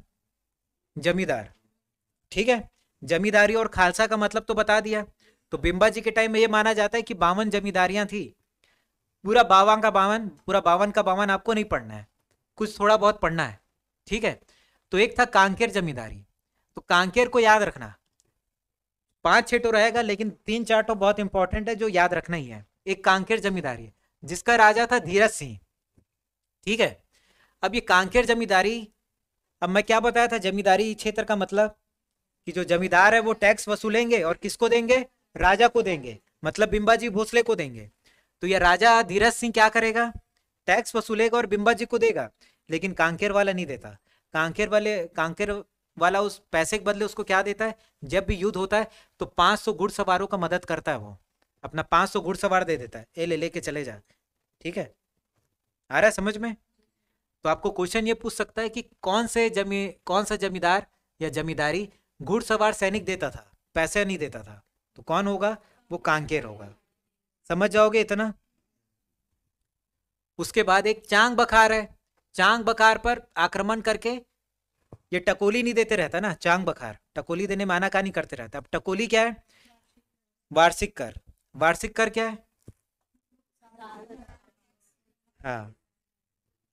जमींदार ठीक है जमींदारी और खालसा का मतलब तो बता दिया तो बिंबाजी के टाइम में ये माना जाता है कि बावन जमींदारियां थी पूरा बावन का बावन पूरा बावन का बावन आपको नहीं पढ़ना है कुछ थोड़ा बहुत पढ़ना है ठीक है तो एक था कांकेर जमींदारी तो कांकेर को याद रखना पांच छः टो तो रहेगा लेकिन तीन चार टो तो बहुत इंपॉर्टेंट है जो याद रखना ही है एक कांकेर जमींदारी जिसका राजा था धीरज सिंह ठीक है अब ये कांकेर जमींदारी अब मैं क्या बताया था जमींदारी क्षेत्र का मतलब कि जो जमींदार है वो टैक्स वसूलेंगे और किसको देंगे राजा को देंगे मतलब बिंबाजी भोसले को देंगे तो यह राजा धीरज सिंह क्या करेगा टैक्स वसूलेगा और बिम्बा जी को देगा लेकिन कांकेर वाला नहीं देता कांकेर वाले कांकेर वाला उस पैसे के बदले उसको क्या देता है जब भी युद्ध होता है तो 500 घुड़सवारों का मदद करता है वो अपना 500 घुड़सवार दे देता है ए ले लेके चले जा ठीक है आ रहा है समझ में तो आपको क्वेश्चन ये पूछ सकता है कि कौन से जमी कौन सा जमींदार या जमींदारी घुड़सवार सैनिक देता था पैसे नहीं देता था तो कौन होगा वो कांकेर होगा समझ जाओगे इतना उसके बाद एक चांग बखार है चांग बखार पर आक्रमण करके ये टकोली नहीं देते रहता ना चांग बखार टकोली देने माना का नहीं करते रहता अब टकोली क्या है वार्षिक कर वार्षिक कर क्या है हाँ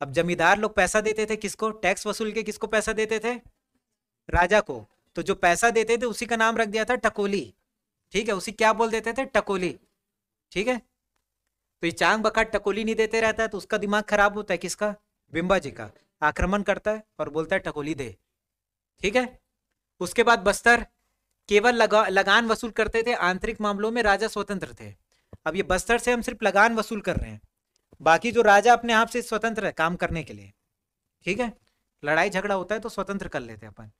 अब जमींदार लोग पैसा देते थे किसको टैक्स वसूल के किसको पैसा देते थे राजा को तो जो पैसा देते थे उसी का नाम रख दिया था टकोली ठीक है उसी क्या बोल देते थे टकोली ठीक है तो ये चांग बखाट टकोली नहीं देते रहता है तो उसका दिमाग खराब होता है किसका बिम्बा जी का आक्रमण करता है और बोलता है टकोली दे ठीक है उसके बाद बस्तर केवल लगान वसूल करते थे आंतरिक मामलों में राजा स्वतंत्र थे अब ये बस्तर से हम सिर्फ लगान वसूल कर रहे हैं बाकी जो राजा अपने आप से स्वतंत्र है काम करने के लिए ठीक है लड़ाई झगड़ा होता है तो स्वतंत्र कर लेते हैं अपन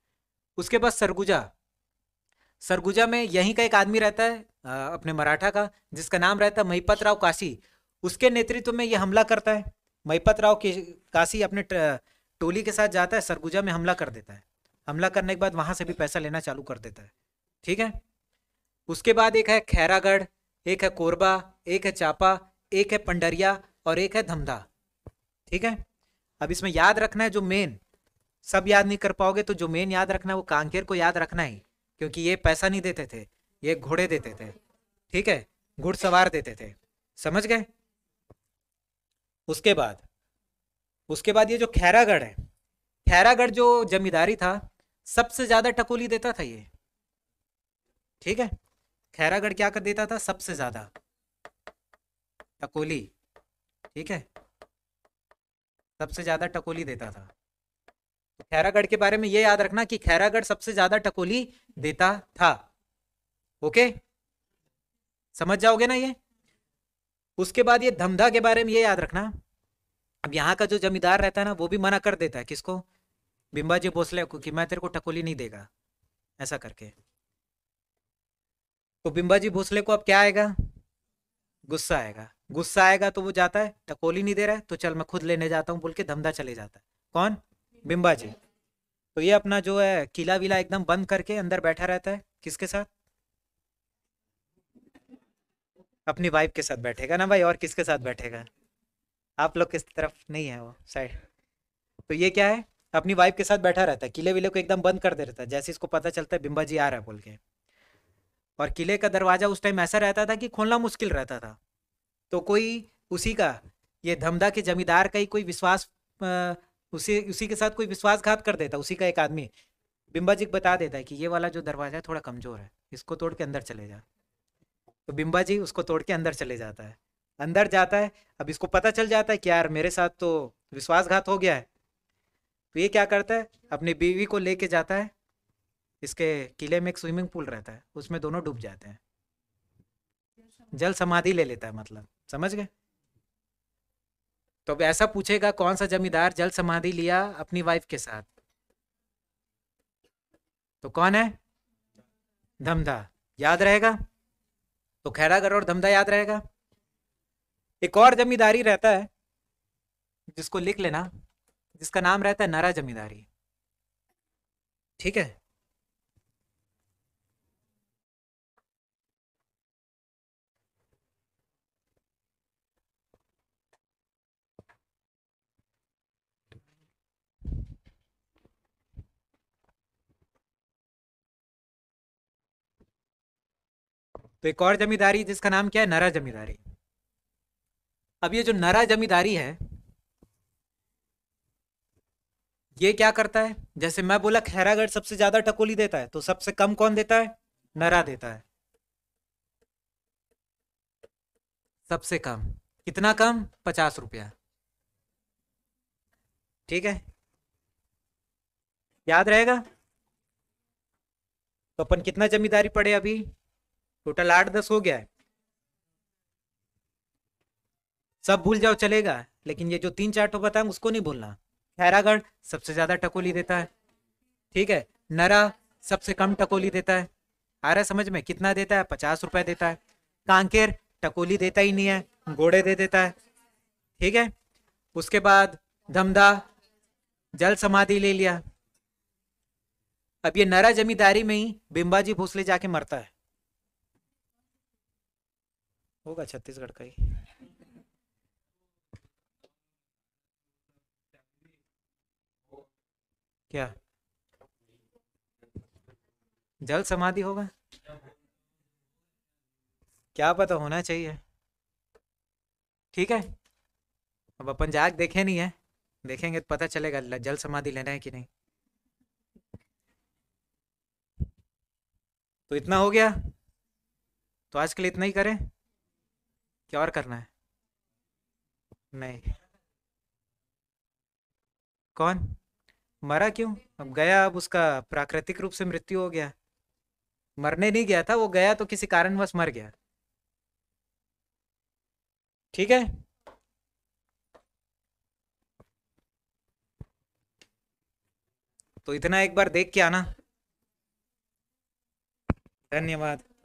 उसके बाद सरगुजा सरगुजा में यहीं का एक आदमी रहता है अपने मराठा का जिसका नाम रहता है महिपत राव काशी उसके नेतृत्व में ये हमला करता है महिपत राव काशी अपने टोली के साथ जाता है सरगुजा में हमला कर देता है हमला करने के बाद वहां से भी पैसा लेना चालू कर देता है ठीक है उसके बाद एक है खैरागढ़ एक है कोरबा एक है चापा एक है पंडरिया और एक है धमधा ठीक है अब इसमें याद रखना है जो मेन सब याद नहीं कर पाओगे तो जो मेन याद रखना है वो कांकेर को याद रखना ही क्योंकि ये पैसा नहीं देते थे ये घोड़े देते थे ठीक है घुड़सवार देते थे समझ गए उसके बाद उसके बाद ये जो खैरागढ़ है खैरागढ़ जो जमींदारी था सबसे ज्यादा टकोली देता था ये ठीक है खैरागढ़ क्या कर देता था सबसे ज्यादा टकोली ठीक है सबसे ज्यादा टकोली देता था खैरागढ़ के बारे में यह याद रखना कि खैरागढ़ सबसे ज्यादा टकोली देता था ओके समझ जाओगे ना ये उसके बाद ये धमधा के बारे में ये याद रखना अब यहाँ का जो जमींदार रहता है ना वो भी मना कर देता है किसको बिंबाजी भोसले को कि मैं तेरे को टकोली नहीं देगा ऐसा करके तो बिंबाजी भोसले को अब क्या आएगा गुस्सा आएगा गुस्सा आएगा तो वो जाता है टकोली नहीं दे रहा है तो चल मैं खुद लेने जाता हूँ बोल के धमधा चले जाता है कौन बिम्बा जी तो ये अपना जो है किला विला एकदम बंद करके अंदर बैठा रहता है किसके साथ अपनी वाइफ के साथ बैठेगा ना भाई और किसके साथ बैठेगा आप लोग किस तरफ नहीं है वो साइड तो ये क्या है अपनी वाइफ के साथ बैठा रहता है किले विले को एकदम बंद कर दे रहता है जैसे इसको पता चलता है बिम्बा जी आ रहा है बोल के और किले का दरवाजा उस टाइम ऐसा रहता था कि खोलना मुश्किल रहता था तो कोई उसी का ये धमदा के जमींदार का ही कोई विश्वास उसी उसी के साथ कोई विश्वासघात कर देता उसी का एक आदमी बिम्बाजी बता देता है कि ये वाला जो दरवाजा है थोड़ा कमजोर है इसको तोड़ के अंदर चले जा तो बिम्बा जी उसको तोड़ के अंदर चले जाता है अंदर जाता है अब इसको पता चल जाता है कि यार मेरे साथ तो विश्वासघात हो गया है तो ये क्या करता है अपनी बीवी को लेके जाता है इसके किले में एक स्विमिंग पूल रहता है उसमें दोनों डूब जाते हैं जल समाधि ले लेता है मतलब समझ गए तो अब ऐसा पूछेगा कौन सा जमींदार जल समाधि लिया अपनी वाइफ के साथ तो कौन है धमधा याद रहेगा तो खैरागढ़ और धमधा याद रहेगा एक और जमींदारी रहता है जिसको लिख लेना जिसका नाम रहता है नरा जमींदारी ठीक है तो एक और जमींदारी जिसका नाम क्या है नरा जमींदारी अब ये जो नरा जमींदारी है ये क्या करता है जैसे मैं बोला खैरागढ़ सबसे ज्यादा टकोली देता है तो सबसे कम कौन देता है नरा देता है सबसे कम कितना कम पचास रुपया ठीक है याद रहेगा तो अपन कितना जमींदारी पड़े अभी टोटल आठ दस हो गया है सब भूल जाओ चलेगा लेकिन ये जो तीन चार टो बताए उसको नहीं भूलना खैरागढ़ सबसे ज्यादा टकोली देता है ठीक है नरा सबसे कम टकोली देता है आ रहा समझ में कितना देता है पचास रुपए देता है कांकेर टकोली देता ही नहीं है घोड़े दे देता है ठीक है उसके बाद धमधा जल समाधि ले लिया अब ये नरा जमींदारी में ही बिंबाजी भोसले जाके मरता है होगा छत्तीसगढ़ का ही क्या जल समाधि होगा क्या पता होना चाहिए ठीक है अब अपन जाग देखे नहीं है देखेंगे तो पता चलेगा जल समाधि लेना है कि नहीं तो इतना हो गया तो आज के लिए इतना ही करें क्या और करना है नहीं कौन मरा क्यों अब गया अब उसका प्राकृतिक रूप से मृत्यु हो गया मरने नहीं गया था वो गया तो किसी कारणवश मर गया ठीक है तो इतना एक बार देख के आना धन्यवाद